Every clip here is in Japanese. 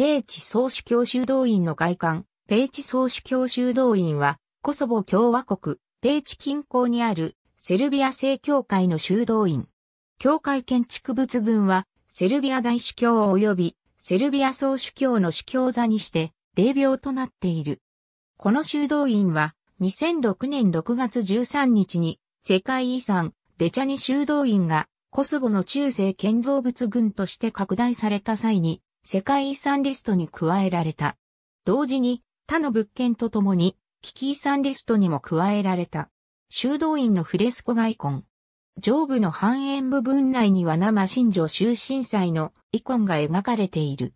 ペーチ総主教修道院の外観、ペーチ総主教修道院は、コソボ共和国、ペーチ近郊にある、セルビア正教会の修道院。教会建築物群は、セルビア大主教及び、セルビア総主教の主教座にして、霊廟となっている。この修道院は、2006年6月13日に、世界遺産、デチャニ修道院が、コソボの中世建造物群として拡大された際に、世界遺産リストに加えられた。同時に他の物件とともに危機遺産リストにも加えられた。修道院のフレスコ画イコン。上部の半円部分内には生新庄終震災のイコンが描かれている。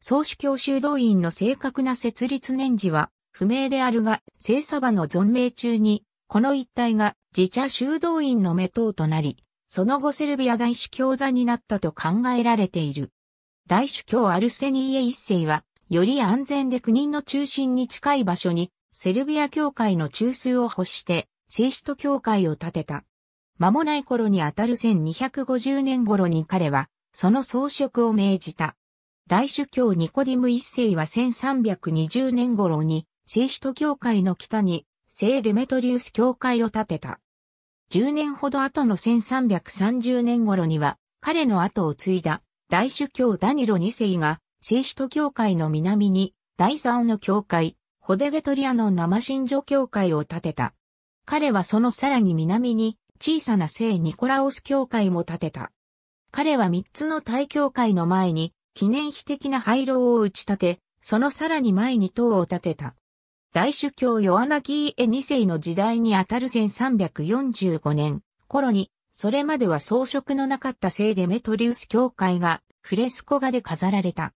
総主教修道院の正確な設立年次は不明であるが、聖祖母の存命中に、この一帯が自社修道院の目頭となり、その後セルビア大主教座になったと考えられている。大主教アルセニーエ一世は、より安全で国の中心に近い場所に、セルビア教会の中枢を欲して、聖使徒教会を建てた。間もない頃にあたる1250年頃に彼は、その装飾を命じた。大主教ニコディム一世は1320年頃に、聖使徒教会の北に、聖デメトリウス教会を建てた。10年ほど後の1330年頃には、彼の後を継いだ大主教ダニロ2世が、聖首都教会の南に、第三の教会、ホデゲトリアの生信条教会を建てた。彼はそのさらに南に、小さな聖ニコラオス教会も建てた。彼は三つの大教会の前に、記念碑的な廃炉を打ち立て、そのさらに前に塔を建てた。大主教ヨアナギーエ2世の時代にあたる1345年頃に、それまでは装飾のなかった聖デメトリウス教会がフレスコ画で飾られた。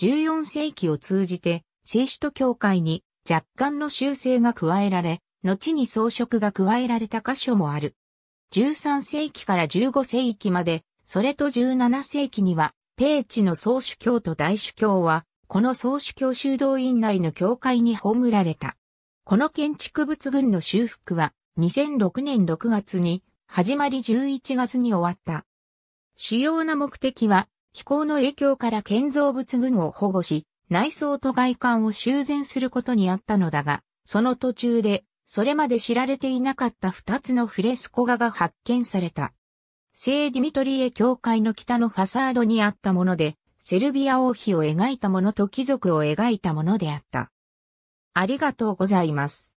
14世紀を通じて、聖書と教会に若干の修正が加えられ、後に装飾が加えられた箇所もある。13世紀から15世紀まで、それと17世紀には、ペーチの総主教と大主教は、この総主教修道院内の教会に葬られた。この建築物群の修復は、2006年6月に、始まり11月に終わった。主要な目的は、気候の影響から建造物群を保護し、内装と外観を修繕することにあったのだが、その途中で、それまで知られていなかった二つのフレスコ画が発見された。聖ディミトリエ教会の北のファサードにあったもので、セルビア王妃を描いたものと貴族を描いたものであった。ありがとうございます。